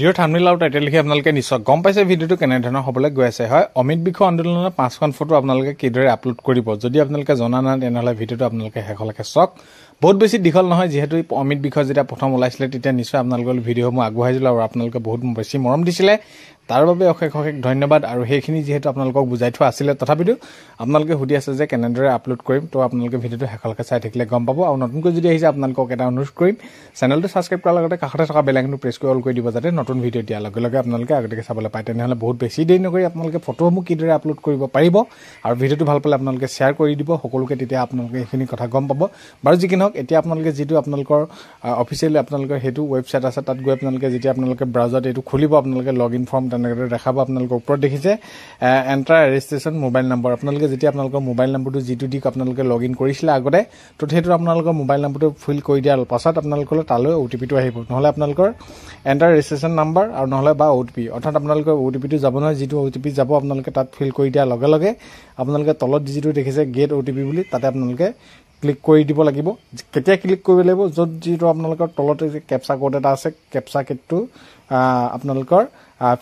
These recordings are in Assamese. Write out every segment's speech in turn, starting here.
ভিডিঅ'ৰ থামনিল আৰু টাইটেল লিখি আপোনালোকে নিশ্চয় গম পাইছে ভিডিঅ'টো কেনেধৰণৰ হ'বলৈ গৈ আছে হয় অমিত বিষু আন্দোলনৰ পাঁচখন ফটো আপোনালোকে কিদৰে আপলোড কৰিব যদি আপোনালোকে জনা নাই তেনেহ'লে ভিডিঅ'টো আপোনালোকে শেষলৈকে চাওক বহুত বেছি দীঘল নহয় যিহেতু অমিত বিষয় যেতিয়া প্ৰথম ওলাইছিলে তেতিয়া নিশ্চয় আপোনালোকলৈ ভিডিঅ'সমূহ আগবঢ়াইছিলোঁ আৰু আপোনালোকে বহুত বেছি মৰম দিছিলে তাৰ বাবে অশেষ অশেষ ধন্যবাদ আৰু সেইখিনি যিহেতু আপোনালোকক বুজাই থোৱা আছিলে তথাপিতো আপোনালোকে সুধি আছে যে কেনেদৰে আপলোড কৰিম তো আপোনালোকে ভিডিঅ'টো শেষলৈকে চাই থাকিলে গম পাব আৰু নতুনকৈ যদি আহিছে আপোনালোকক এটা অনুৰোধ কৰিম চেনেলটো ছাবস্ক্ৰাইব কৰাৰ লগতে কাষতে থকা বেলেগটো প্ৰেছ কৰি অল কৰি দিব যাতে নতুন ভিডিঅ' দিয়াৰ লগে লগে আপোনালোকে আগতীয়াকৈ চাবলৈ পায় তেনেহ'লে বহুত বেছি দেৰি নকৰি আপোনালোকে ফটোসমূহ কিদৰে আপলোড কৰিব পাৰিব আৰু ভিডিঅ'টো ভাল পালে আপোনালোকে শ্বেয়াৰ কৰি দিব সকলোকে তেতিয়া আপোনালোকে এইখিনি কথা গম পাব বাৰু যি কি নহওক এতিয়া আপোনালোকে যিটো আপোনালোকৰ অফিচিয়েলি আপোনালোকৰ সেইটো ৱেবছাইট আছে তাত গৈ আপোনালোকে যেতিয়া আপোনালোকে ব্ৰাউজাৰত এইটো খুলিব আপোনালোকে লগ ইন ফৰ্ম তেনেকৈ দেখাব আপোনালোকৰ ওপৰত দেখিছে এণ্টাৰ ৰেজিষ্ট্ৰেশ্যন মোবাইল নম্বৰ আপোনালোকে যেতিয়া আপোনালোকৰ মোবাইল নম্বৰটো যিটো দি আপোনালোকে লগ ইন কৰিছিলে আগতে তো সেইটো আপোনালোকৰ মোবাইল নম্বৰটো ফিল কৰি দিয়াৰ পাছত আপোনালোকলৈ তালৈ অ' টি পিটো আহিব নহ'লে আপোনালোকৰ এণ্টাৰ ৰেজিষ্ট্ৰেশ্যন নাম্বাৰ আৰু নহ'লে বা অ' টি পি অৰ্থাৎ আপোনালোকে অ' টি পিটো যাব নহয় যিটো অ' টি পি যাব আপোনালোকে তাত ফিল কৰি দিয়াৰ লগে লগে আপোনালোকে তলত যিটো দেখিছে গেট অ' টি পি বুলি তাতে আপোনালোকে ক্লিক কৰি দিব লাগিব কেতিয়া ক্লিক কৰিব লাগিব য'ত যিটো আপোনালোকৰ তলতে কেপচা কোড এটা আছে কেপচা কেডটো আপোনালোকৰ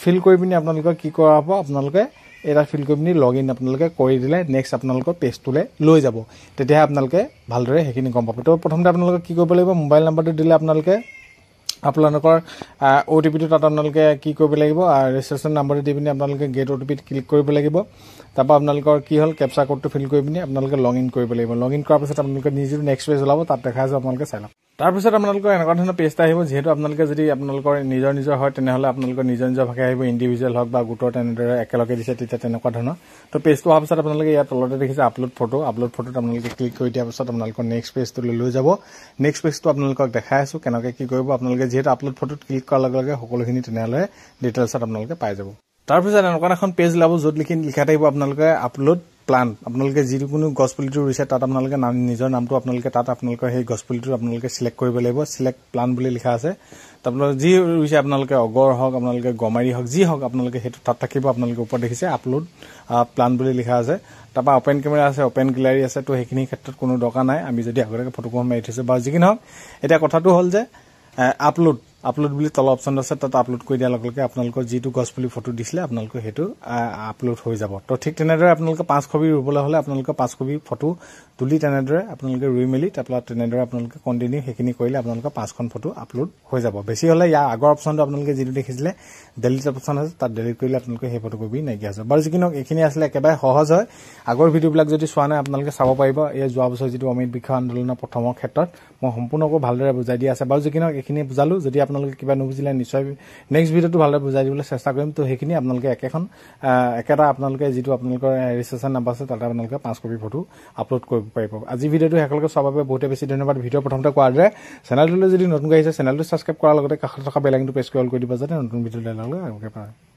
ফিল কৰি পিনি আপোনালোকৰ কি কৰা হ'ব আপোনালোকে এটা ফিল কৰি পিনি লগ ইন আপোনালোকে কৰি দিলে নেক্সট আপোনালোকৰ পেজটোলৈ লৈ যাব তেতিয়াহে আপোনালোকে ভালদৰে সেইখিনি গম পাব ত' প্ৰথমতে আপোনালোকে কি কৰিব লাগিব মোবাইল নম্বৰটো দিলে আপোনালোকে আপোনালোকৰ অ' টি পিটো তাত আপোনালোকে কি কৰিব লাগিব ৰেজিষ্ট্ৰেশ্যন নাম্বাৰটো দি পিনি আপোনালোকে গেট অ' টি পিত ক্লিক কৰিব লাগিব তাৰপৰা আপোনালোকৰ কি হ'ল কেপচাৰ কোডটো ফিল কৰি পিনি আপোনালোকে লগ ইন কৰিব লাগিব লগ ইন কৰাৰ পিছত আপোনালোকে নিজৰ নেক্সট পেজ ওলাব তাত দেখা যাব আপোনালোকে চাই লওক তাৰপিছত আপোনালোকৰ এনেকুৱা ধৰণৰ পেজ এটা আহিব যিহেতু আপোনালোকে যদি আপোনালোকৰ নিজৰ নিজৰ হয় তেনেহ'লে আপোনালোকৰ নিজৰ নিজৰ ভাষা আহিব ইণ্ডিভিজুৱেল হওক বা গোটৰ তেনেদৰে একেলগে দিছে তেতিয়া তেনেকুৱা ধৰণৰ তো পেজটো অহাৰ পিছত আপোনালোকে ইয়াৰ তলতে দেখিছে আপলোড ফটো আপলোড ফটোত আপোনালোকে ক্লিক কৰি দিয়াৰ পিছত আপোনালোকৰ নেক্সট পেজটোলৈ লৈ যাব নেক্সট পেজটো আপোনালোকক দেখাই আছো কেনেকৈ কি কৰিব আপোনালোকে যিহেতু আপলোড ফটোত ক্লিক কৰাৰ লগে লগে সকলোখিনি তেনেহ'লে ডিটেইলছত আপোনালোকে পাই যাব তাৰপিছত এনেকুৱা এখন পেজ ওলাব য'ত লিখি লিখা থাকিব আপোনালোকে আপলোড প্লান্ট আপোনালোকে যিটো কোনো গছপুলিটো ৰুইছে তাত আপোনালোকে নাম নিজৰ নামটো আপোনালোকে তাত আপোনালোকৰ সেই গছপুলিটো আপোনালোকে চিলেক্ট কৰিব লাগিব চিলেক্ট প্লান্ট বুলি লিখা আছে তাৰপৰা যি ৰুইছে আপোনালোকে অগৰ হওক আপোনালোকে গমাৰি হওক যি হওক আপোনালোকে সেইটো তাত থাকিব আপোনালোকে ওপৰত দেখিছে আপলোড প্লান্ট বুলি লিখা আছে তাৰপৰা অপেন কেমেৰা আছে অপেন গেলাৰী আছে তো সেইখিনি ক্ষেত্ৰত কোনো দৰকাৰ নাই আমি যদি আগতীয়াকৈ ফটোখন মাৰি থৈছোঁ বা যিকি নহওক এতিয়া কথাটো হ'ল যে আপলোড আপলোড বুলি তল অপশ্যন আছে তাত আপলোড কৰি দিয়াৰ লগে লগে আপোনালোকৰ যিটো গছপুলি ফটো দিছিলে আপোনালোকৰ সেইটো আপলোড হৈ যাব তো ঠিক তেনেদৰে আপোনালোকে পাঁচ কবি ৰুবলৈ হ'লে আপোনালোকে পাঁচ পাঁচকবি ফটো তুলি তেনেদৰে আপোনালোকে ৰুই মেলি তাৰপৰা তেনেদৰে আপোনালোকে কণ্টিনিউ সেইখিনি কৰিলে আপোনালোকে পাঁচখন ফটো আপলোড হৈ যাব বেছি হ'লে ইয়াৰ আগৰ অপশ্যনটো আপোনালোকে যিটো দেখিছিলে ডেলিট অপশ্যন আছে তাত ডেলিট কৰিলে আপোনালোকে সেই ফটোকবি নাইকিয়া হৈছে বাৰু যি নহওক এইখিনি আছিলে একেবাৰে সহজ হয় আগৰ ভিডিঅ'বিলাক যদি চোৱা নাই আপোনালোকে চাব পাৰিব এই যোৱা বছৰ যিটো অমৃত বৃক্ষ আন্দোলনৰ প্ৰথমৰ ক্ষেত্ৰত মই সম্পূৰ্ণকৈ ভালদৰে বুজাই দিয়া আছে বাৰু যিকি নহওক এইখিনি বুজালোঁ যদি আপোনালোকে আপোনালোকে কিবা নুবুজিলে নিশ্চয় নেক্সট ভিডিঅ'টো ভালদৰে বুজাই দিবলৈ চেষ্টা কৰিম তো সেইখিনি আপোনালোকে একেখন একেটা আপোনালোকে যিটো আপোনালোকৰ ৰেজিষ্ট্ৰেশ্যন নাম্বাৰ আছে তাতে আপোনালোকে পাঁচ কপি ফটো আপলোড কৰিব পাৰিব আজি ভিডিঅ'টো শেষলৈকে চোৱাৰ বাবে বহুতে বেছি ধন্যবাদ ভিডিঅ' প্ৰথমতে কোৱাৰ দৰে চেনেলটোলৈ যদি নতুনকৈ আহিছে চেনেলটো ছাবস্ক্ৰাইব কৰাৰ লগতে কাষত থকা বেলেগটো প্ৰেছ কৰি কৰি অল দিব যাতে নতুন ভিডিঅ'লৈ আপোনালোকে পাৰে